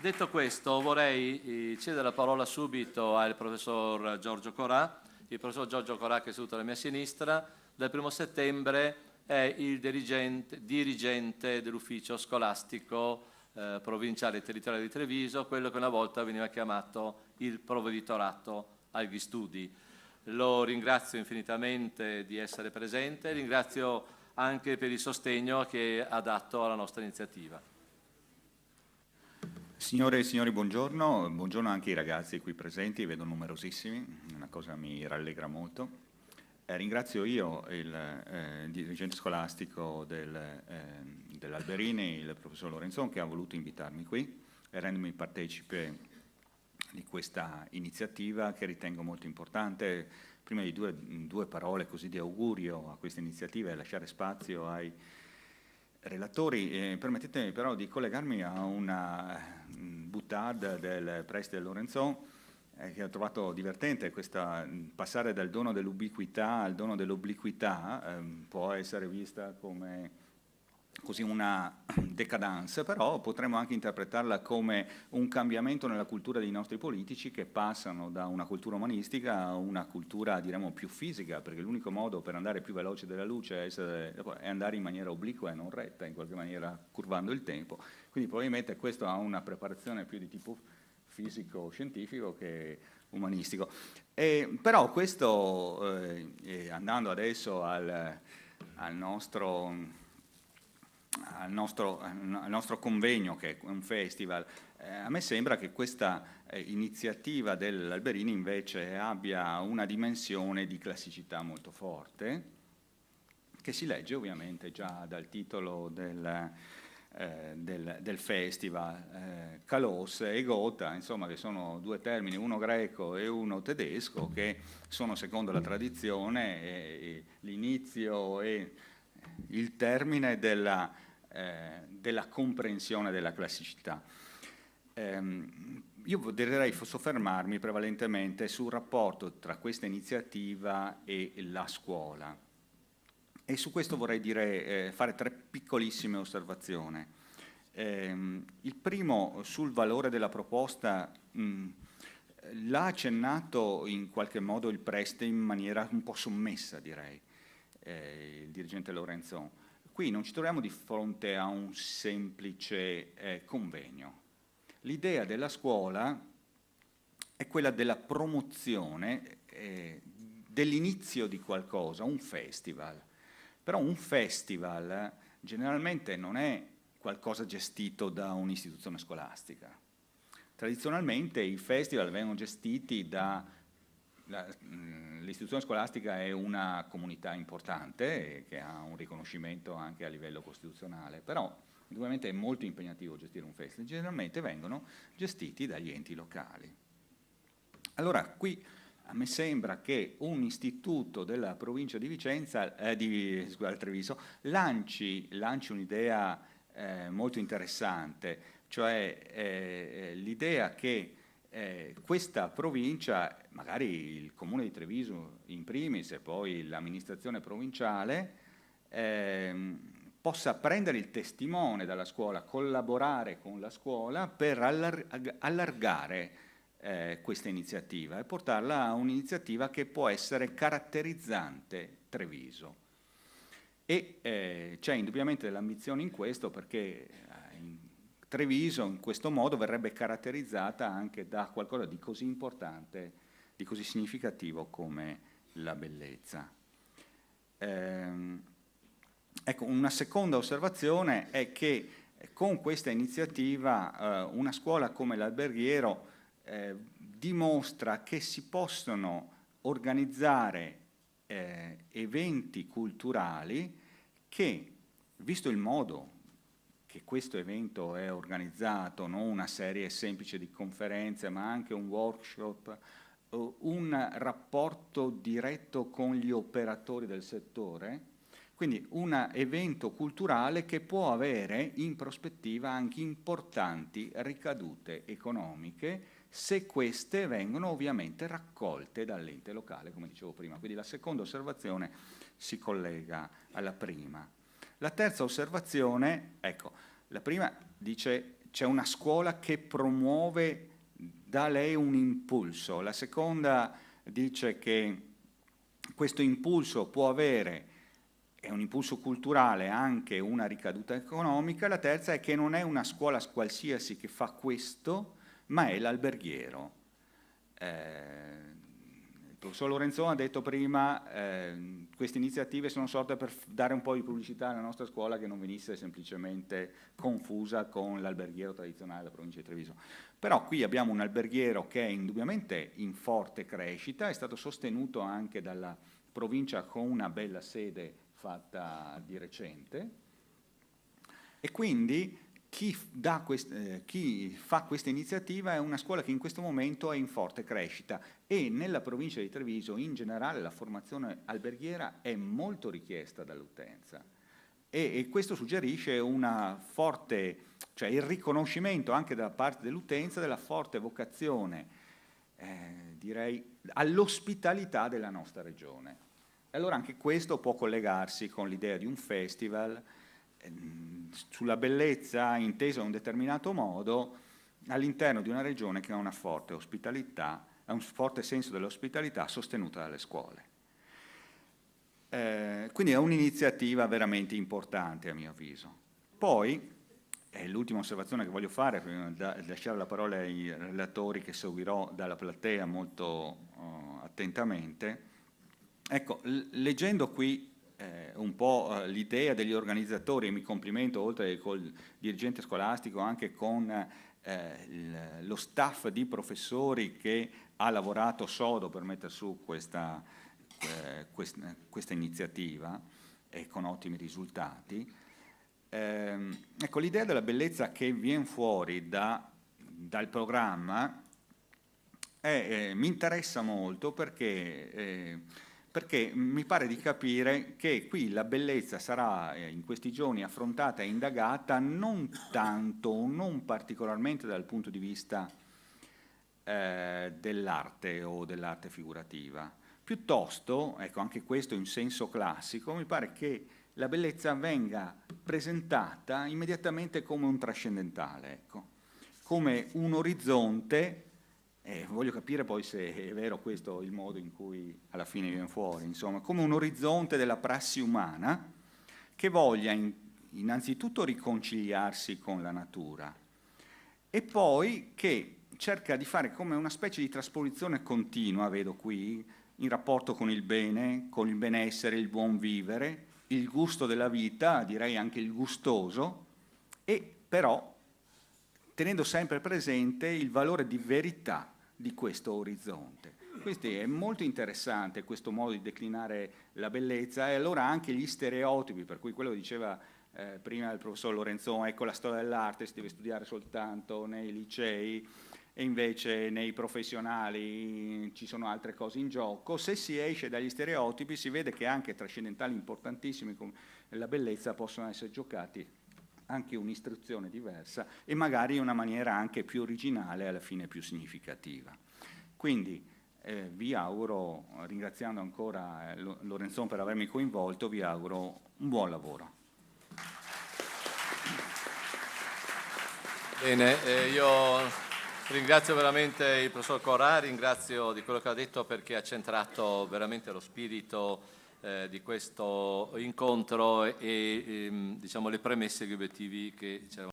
Detto questo, vorrei eh, cedere la parola subito al professor Giorgio Corà. Il professor Giorgio Corà, che è seduto alla mia sinistra, dal primo settembre è il dirigente, dirigente dell'ufficio scolastico eh, provinciale e territoriale di Treviso, quello che una volta veniva chiamato il provveditorato agli studi. Lo ringrazio infinitamente di essere presente, e ringrazio anche per il sostegno che ha dato alla nostra iniziativa. Signore e signori, buongiorno. Buongiorno anche ai ragazzi qui presenti, vedo numerosissimi, una cosa mi rallegra molto. Eh, ringrazio io il eh, dirigente scolastico del, eh, dell'Alberini, il professor Lorenzon, che ha voluto invitarmi qui e rendermi partecipe di questa iniziativa che ritengo molto importante. Prima di due, due parole così di augurio a questa iniziativa e lasciare spazio ai relatori, eh, permettetemi però di collegarmi a una Boutade del Preste de Lorenzon, eh, che ho trovato divertente, questa, mm, passare dal dono dell'ubiquità al dono dell'obliquità eh, può essere vista come così una decadence, però potremmo anche interpretarla come un cambiamento nella cultura dei nostri politici che passano da una cultura umanistica a una cultura diremmo più fisica, perché l'unico modo per andare più veloce della luce è andare in maniera obliqua e non retta, in qualche maniera curvando il tempo. Quindi probabilmente questo ha una preparazione più di tipo fisico-scientifico che umanistico. E, però questo, eh, andando adesso al, al nostro al nostro, al nostro, convegno, che è un festival, eh, a me sembra che questa eh, iniziativa dell'Alberini invece abbia una dimensione di classicità molto forte, che si legge ovviamente già dal titolo del, eh, del, del festival, eh, Calos e Gotha, insomma che sono due termini, uno greco e uno tedesco, che sono secondo la tradizione l'inizio e il termine della eh, della comprensione della classicità. Ehm, io vorrei soffermarmi prevalentemente sul rapporto tra questa iniziativa e la scuola. E su questo vorrei dire, eh, fare tre piccolissime osservazioni. Ehm, il primo sul valore della proposta, l'ha accennato in qualche modo il Preste in maniera un po' sommessa, direi, eh, il dirigente Lorenzo. Qui non ci troviamo di fronte a un semplice eh, convegno. L'idea della scuola è quella della promozione eh, dell'inizio di qualcosa, un festival. Però un festival generalmente non è qualcosa gestito da un'istituzione scolastica. Tradizionalmente i festival vengono gestiti da Mm, l'istituzione scolastica è una comunità importante eh, che ha un riconoscimento anche a livello costituzionale, però indubbiamente è molto impegnativo gestire un festival, generalmente vengono gestiti dagli enti locali. Allora, qui a me sembra che un istituto della provincia di Vicenza, eh, di scusate, Treviso, lanci, lanci un'idea eh, molto interessante, cioè eh, eh l'idea che eh, questa provincia, magari il comune di Treviso in primis e poi l'amministrazione provinciale, eh, possa prendere il testimone dalla scuola, collaborare con la scuola per allar allargare eh, questa iniziativa e portarla a un'iniziativa che può essere caratterizzante Treviso. E eh, c'è indubbiamente dell'ambizione in questo perché Treviso in questo modo verrebbe caratterizzata anche da qualcosa di così importante, di così significativo come la bellezza. Ehm, ecco, una seconda osservazione è che con questa iniziativa eh, una scuola come l'alberghiero eh, dimostra che si possono organizzare eh, eventi culturali che, visto il modo che questo evento è organizzato, non una serie semplice di conferenze, ma anche un workshop, eh, un rapporto diretto con gli operatori del settore, quindi un evento culturale che può avere in prospettiva anche importanti ricadute economiche se queste vengono ovviamente raccolte dall'ente locale, come dicevo prima. Quindi la seconda osservazione si collega alla prima. La terza osservazione, ecco, la prima dice c'è una scuola che promuove da lei un impulso, la seconda dice che questo impulso può avere, è un impulso culturale, anche una ricaduta economica, la terza è che non è una scuola qualsiasi che fa questo, ma è l'alberghiero. Eh, professor Lorenzoni ha detto prima eh, queste iniziative sono sorte per dare un po' di pubblicità alla nostra scuola che non venisse semplicemente confusa con l'alberghiero tradizionale della provincia di Treviso. Però qui abbiamo un alberghiero che è indubbiamente in forte crescita, è stato sostenuto anche dalla provincia con una bella sede fatta di recente e quindi chi, quest, eh, chi, fa questa iniziativa è una scuola che in questo momento è in forte crescita e nella provincia di Treviso in generale la formazione alberghiera è molto richiesta dall'utenza e, e, questo suggerisce forte, cioè il riconoscimento anche da parte dell'utenza della forte vocazione, eh, direi, all'ospitalità della nostra regione. E allora anche questo può collegarsi con l'idea di un festival, sulla bellezza intesa in un determinato modo all'interno di una regione che ha una forte ospitalità, ha un forte senso dell'ospitalità sostenuta dalle scuole. Eh, quindi è un'iniziativa veramente importante a mio avviso. Poi, è eh, l'ultima osservazione che voglio fare prima di lasciare la parola ai relatori che seguirò dalla platea molto uh, attentamente, ecco, leggendo qui un po' eh, l'idea degli organizzatori e mi complimento oltre col dirigente scolastico anche con eh, lo staff di professori che ha lavorato sodo per mettere su questa, eh, quest questa iniziativa e con ottimi risultati. Eh, ecco, l'idea della bellezza che viene fuori da, dal programma eh, mi interessa molto perché eh, perché mi pare di capire che qui la bellezza sarà eh, in questi giorni affrontata e indagata non tanto, non particolarmente dal punto di vista eh, dell'arte o dell'arte figurativa, piuttosto, ecco anche questo in senso classico, mi pare che la bellezza venga presentata immediatamente come un trascendentale, ecco, come un orizzonte eh, voglio capire poi se è vero questo il modo in cui alla fine viene fuori, insomma, come un orizzonte della prassi umana che voglia in, innanzitutto riconciliarsi con la natura e poi che cerca di fare come una specie di trasposizione continua, vedo qui, in rapporto con il bene, con il benessere, il buon vivere, il gusto della vita, direi anche il gustoso, e però tenendo sempre presente il valore di verità di questo orizzonte. Quindi è molto interessante questo modo di declinare la bellezza e allora anche gli stereotipi, per cui quello diceva eh, prima il professor Lorenzon, ecco la storia dell'arte si deve studiare soltanto nei licei e invece nei professionali ci sono altre cose in gioco, se si esce dagli stereotipi si vede che anche trascendentali importantissimi come la bellezza possono essere giocati anche un'istruzione diversa e magari in una maniera anche più originale e alla fine più significativa. Quindi eh, vi auguro, ringraziando ancora eh, Lorenzon per avermi coinvolto, vi auguro un buon lavoro. Bene, eh, io Ringrazio veramente il professor Corà, ringrazio di quello che ha detto perché ha centrato veramente lo spirito eh, di questo incontro e, e ehm, diciamo, le premesse e gli obiettivi che ci eravamo